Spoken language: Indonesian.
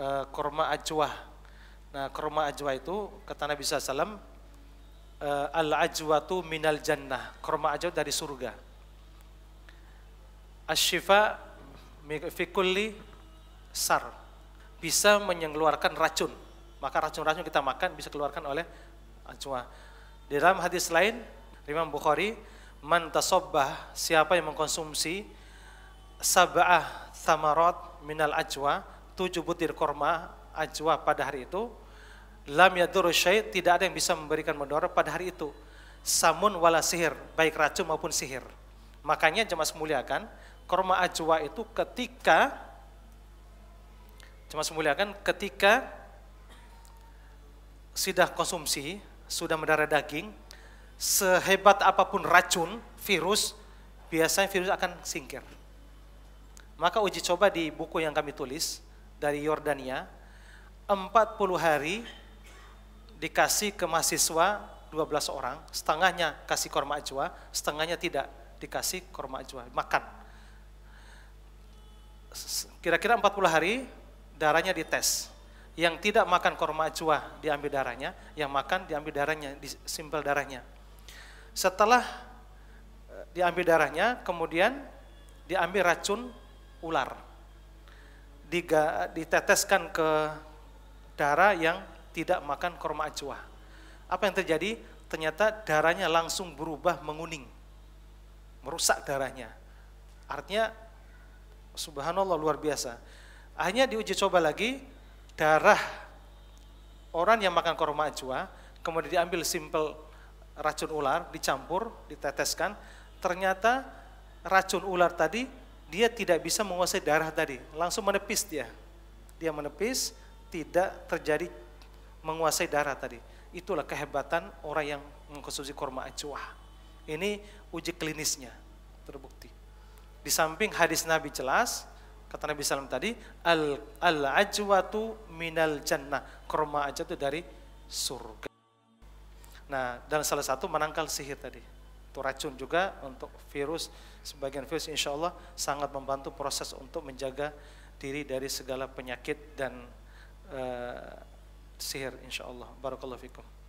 Eh, korma kurma ajwa. Nah, kurma ajwa itu kata Nabi SAW, uh, al min minal jannah, kurma ajwa dari surga. Asyifa fikulli sar, bisa mengeluarkan racun. Maka racun-racun kita makan bisa keluarkan oleh ajwa. Di dalam hadis lain, Imam Bukhari, man tasobbah, siapa yang mengkonsumsi sab'ah samarot minal ajwa, tujuh butir korma ajwa pada hari itu, lam yadur syait, tidak ada yang bisa memberikan mudara pada hari itu. Samun wala sihir, baik racun maupun sihir. Makanya jemaah semuliakan, korma ajwa itu ketika, jemaah semuliakan, ketika sudah konsumsi, sudah mendarah daging, sehebat apapun racun, virus, biasanya virus akan singkir. Maka uji coba di buku yang kami tulis, dari Yordania 40 hari dikasih ke mahasiswa 12 orang, setengahnya kasih korma ajwa, setengahnya tidak dikasih korma ajwa, makan. Kira-kira 40 hari darahnya dites. Yang tidak makan korma ajwa diambil darahnya, yang makan diambil darahnya, disimpel darahnya. Setelah eh, diambil darahnya, kemudian diambil racun ular diga, diteteskan ke darah yang tidak makan korma acua Apa yang terjadi? Ternyata darahnya langsung berubah menguning. Merusak darahnya. Artinya subhanallah luar biasa. Akhirnya diuji coba lagi darah orang yang makan korma acua kemudian diambil simpel racun ular dicampur, diteteskan. Ternyata racun ular tadi dia tidak bisa menguasai darah tadi, langsung menepis dia. Dia menepis, tidak terjadi menguasai darah tadi. Itulah kehebatan orang yang mengkonsumsi korma acuah. Ini uji klinisnya terbukti. Di samping hadis Nabi jelas, kata Nabi Salam tadi, al al ajwatu minal jannah. Korma aja itu dari surga. Nah, dan salah satu menangkal sihir tadi itu racun juga untuk virus sebagian virus insya Allah sangat membantu proses untuk menjaga diri dari segala penyakit dan uh, sihir insya Allah barakallahu fikum